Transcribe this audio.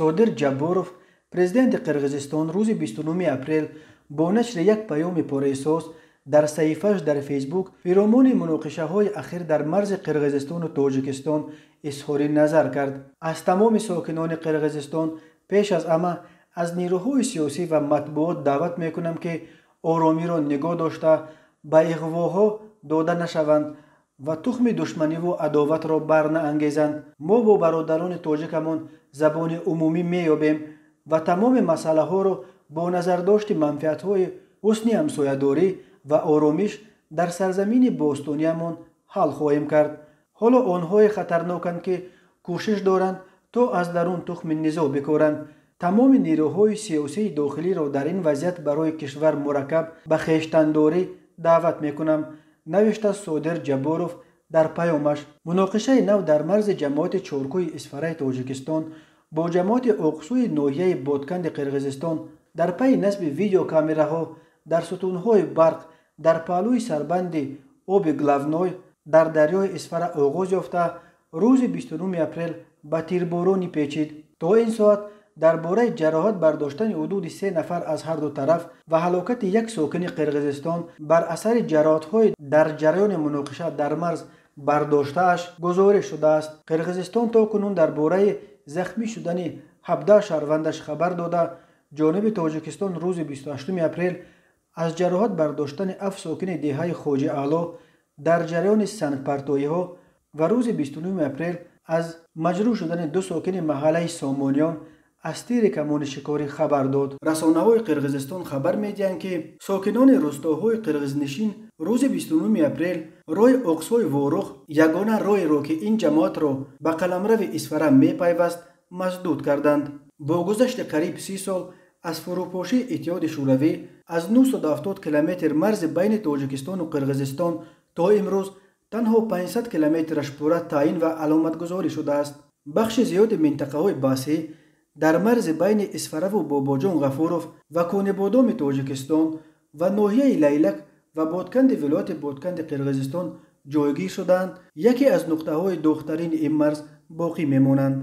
содир ҷаборов президенти қирғизистон рӯзи 29 апрел бо нашри як паёми пурэҳсос дар саҳифааш дар фейсбук пиромони муноқишаҳои ахир дар марзи қирғизистону тоҷикистон изҳори назар кард аз тамоми сокинони қирғизистон пеш аз ҳама аз нирӯҳои сиёсӣ ва матбуот даъват мекунам ки оромиро нигоҳ дошта ба иғвоҳо дода нашаванд ва тухми душманиву адоватро барнаангезанд мо бо бародарони тоҷикамон забони умумӣ меёбем ва тамоми масъалаҳоро бо назардошти манфиатҳои ҳусни ҳамсоядорӣ ва оромиш дар сарзамини бостониямон ҳал хоҳем кард ҳоло онҳое хатарноканд ки кӯшиш доранд то аз дарун тухми низо бикоранд тамоми нерӯҳои сиёсии дохилиро дар ин вазъият барои кишвар мураккаб ба хештандорӣ даъват мекунам навишта содир ҷаборов дар паёмаш муноқишаи нав дар марзи ҷамоати чоркӯи исфараи тоҷикистон бо ҷамоати оқсуи ноҳияи ботканди қирғизистон дар пайи насби видеокамераҳо дар сутунҳои барқ дар паҳлӯи сарбанди оби главной дар дарёи исфара оғоз ёфта рӯзи 29 апрел ба тирборонӣ печид то ин соат در باره جراحات برداشتن حدود سه نفر از هر دو طرف و حلاکت یک ساکن قرغزستان بر اثر جراحات های در جریان مناقشه در مرز اش گزاره شده است قرغزستان تا کنون در باره زخمی شدن 17 شهروندش خبر داده جانب تاجکستان روز 28 اپریل از جراحات برداشتن اف ساکن دیهای خوجه اعلی در جریان سنگ ها و روز 29 اپریل از مجروح شدن دو ساکن محله سامانیان аз тири камони шикорӣ хабар дод расонаҳои қирғизистон хабар медиҳанд ки сокинони рӯстоҳои қирғизнишин рӯзи 29 апрел роҳи оқсҳои ворух ягона роҳеро ки ин ҷамоатро ба қаламрави исфара мепайваст маҳдуд карданд бо гузашти қариб с0 сол аз фурӯпошии иттиҳоди шӯравӣ аз 970 километр марзи байни тоҷикистону қирғизистон то имрӯз танҳо 500 километраш пурра таъин ва аломатгузорӣ шудааст бахши зиёди минтақаҳои басӣ дар марзи байни исфараву бобоҷон ғафуров ва конебодоми тоҷикистон ва ноҳияи лайлак ва бодканди вилояти бодканди қирғизистон ҷойгир шудаанд яке аз нуқтаҳои дохтарини ин марз боқӣ мемонанд